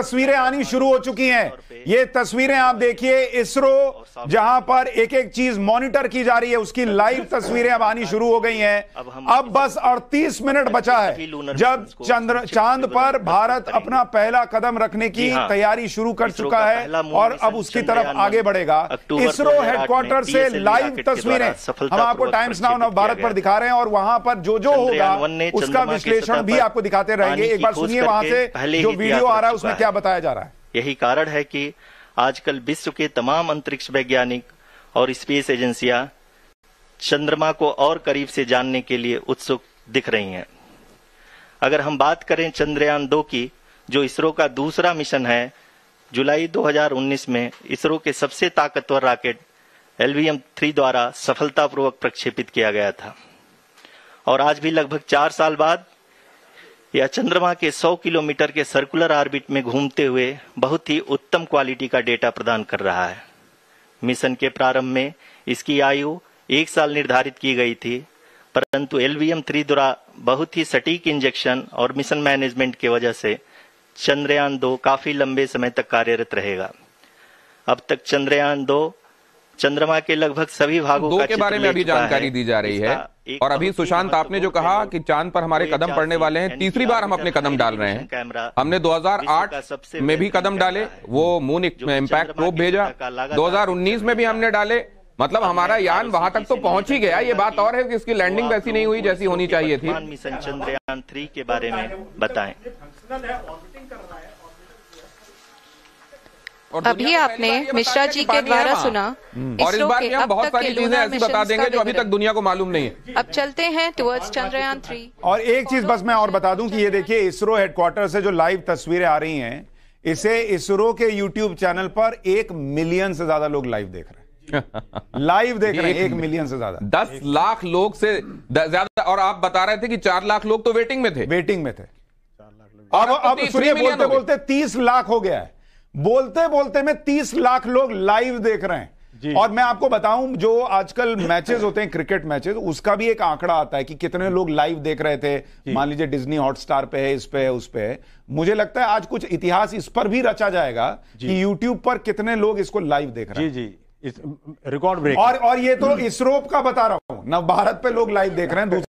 तस्वीरें आनी शुरू हो चुकी हैं ये तस्वीरें आप देखिए इसरो जहां पर एक एक चीज मॉनिटर की जा रही है उसकी लाइव तस्वीरें अब आनी शुरू हो गई हैं अब बस 38 मिनट बचा है जब चंद्र चांद पर भारत अपना पहला कदम रखने की हाँ। तैयारी शुरू कर चुका है और अब उसकी तरफ आगे बढ़ेगा इसरो हेडक्वार्टर से लाइव तस्वीरें हम आपको टाइम्स नाउ ऑफ भारत पर दिखा रहे हैं और वहां पर जो जो होगा उसका विश्लेषण भी आपको दिखाते रहेंगे एक बार सुनिए वहां से जो वीडियो आ रहा है उसमें क्या क्या बताया जा रहा है यही कारण है कि आजकल विश्व के तमाम अंतरिक्ष वैज्ञानिक और स्पेस एजेंसियां चंद्रमा को और करीब से जानने के लिए उत्सुक दिख रही हैं अगर हम बात करें चंद्रयान दो की जो इसरो का दूसरा मिशन है जुलाई 2019 में इसरो के सबसे ताकतवर रॉकेट एलवीएम थ्री द्वारा सफलतापूर्वक प्रक्षेपित किया गया था और आज भी लगभग चार साल बाद यह चंद्रमा के 100 किलोमीटर के सर्कुलर ऑर्बिट में घूमते हुए बहुत ही उत्तम क्वालिटी का डेटा प्रदान कर रहा है मिशन के प्रारंभ में इसकी आयु एक साल निर्धारित की गई थी परंतु एलवीएम थ्री द्वारा बहुत ही सटीक इंजेक्शन और मिशन मैनेजमेंट की वजह से चंद्रयान दो काफी लंबे समय तक कार्यरत रहेगा अब तक चंद्रयान दो चंद्रमा के लगभग सभी भागों दो का के बारे में अभी जानकारी दी जा रही है और अभी सुशांत आपने जो कहा कि चांद पर हमारे कदम पड़ने वाले हैं तीसरी बार हम अपने कदम डाल रहे हैं हमने 2008 में भी कदम डाले वो मून इम्पैक्ट प्रोप भेजा 2019 में भी हमने डाले मतलब हमारा यान वहां तक तो पहुंच ही गया ये बात और है कि इसकी लैंडिंग वैसी नहीं हुई जैसी होनी चाहिए थी मिशन चंद्रयान थ्री के बारे में बताएं अभी आपने हम्म। मिश्रा जी के द्वारा सुना और इस बार हम बहुत सारी चीजें ऐसी बता देंगे जो अभी तक दुनिया को मालूम नहीं है अब चलते हैं टुवर्ड्स चंद्रयान थ्री और एक चीज बस मैं और बता दूं कि ये देखिए इसरो हेडक्वार्टर से जो लाइव तस्वीरें आ रही हैं इसे इसरो के यूट्यूब चैनल पर एक मिलियन से ज्यादा लोग लाइव देख रहे हैं लाइव देख रहे हैं एक मिलियन से ज्यादा दस लाख लोग से ज्यादा और आप बता रहे थे कि चार लाख लोग तो वेटिंग में थे वेटिंग में थे और अब तो सुनिए बोलते बोलते तीस लाख हो गया है बोलते बोलते में तीस लाख लोग लाइव देख रहे हैं और मैं आपको बताऊं जो आजकल मैचेस होते हैं क्रिकेट मैचेस उसका भी एक आंकड़ा आता है कि कितने लोग लाइव देख रहे थे मान लीजिए डिज्नी हॉटस्टार पे है इस पे है उस पे है मुझे लगता है आज कुछ इतिहास इस पर भी रचा जाएगा कि यूट्यूब पर कितने लोग इसको लाइव देख रहे हैं जी जी रिकॉर्ड ब्रेक और और ये तो इसरो का बता रहा हूं ना भारत पे लोग लाइव देख रहे हैं